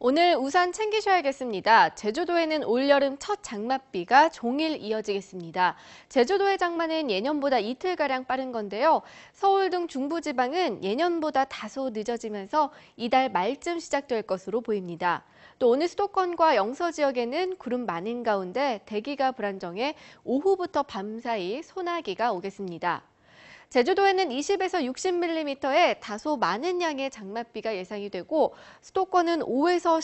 오늘 우산 챙기셔야겠습니다. 제주도에는 올여름 첫 장맛비가 종일 이어지겠습니다. 제주도의 장마는 예년보다 이틀가량 빠른 건데요. 서울 등 중부지방은 예년보다 다소 늦어지면서 이달 말쯤 시작될 것으로 보입니다. 또 오늘 수도권과 영서 지역에는 구름 많은 가운데 대기가 불안정해 오후부터 밤사이 소나기가 오겠습니다. 제주도에는 20에서 60mm의 다소 많은 양의 장맛비가 예상이 되고 수도권은 5에서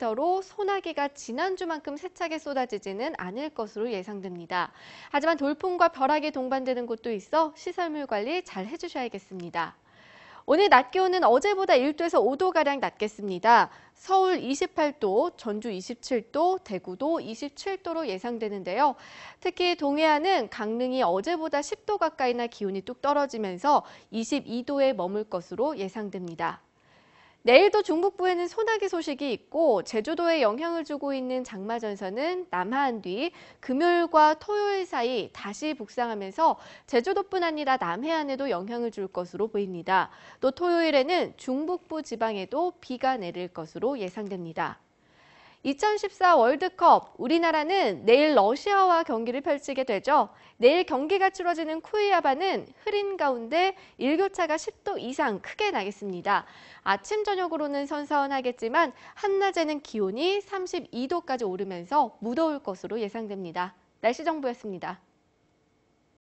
10mm로 소나기가 지난주만큼 세차게 쏟아지지는 않을 것으로 예상됩니다. 하지만 돌풍과 벼락이 동반되는 곳도 있어 시설물 관리 잘 해주셔야겠습니다. 오늘 낮 기온은 어제보다 1도에서 5도가량 낮겠습니다. 서울 28도, 전주 27도, 대구도 27도로 예상되는데요. 특히 동해안은 강릉이 어제보다 10도 가까이나 기온이 뚝 떨어지면서 22도에 머물 것으로 예상됩니다. 내일도 중북부에는 소나기 소식이 있고 제주도에 영향을 주고 있는 장마전선은 남하한 뒤 금요일과 토요일 사이 다시 북상하면서 제주도뿐 아니라 남해안에도 영향을 줄 것으로 보입니다. 또 토요일에는 중북부 지방에도 비가 내릴 것으로 예상됩니다. 2014 월드컵 우리나라는 내일 러시아와 경기를 펼치게 되죠. 내일 경기가 치러지는 쿠이아바는 흐린 가운데 일교차가 10도 이상 크게 나겠습니다. 아침 저녁으로는 선선하겠지만 한낮에는 기온이 32도까지 오르면서 무더울 것으로 예상됩니다. 날씨 정보였습니다.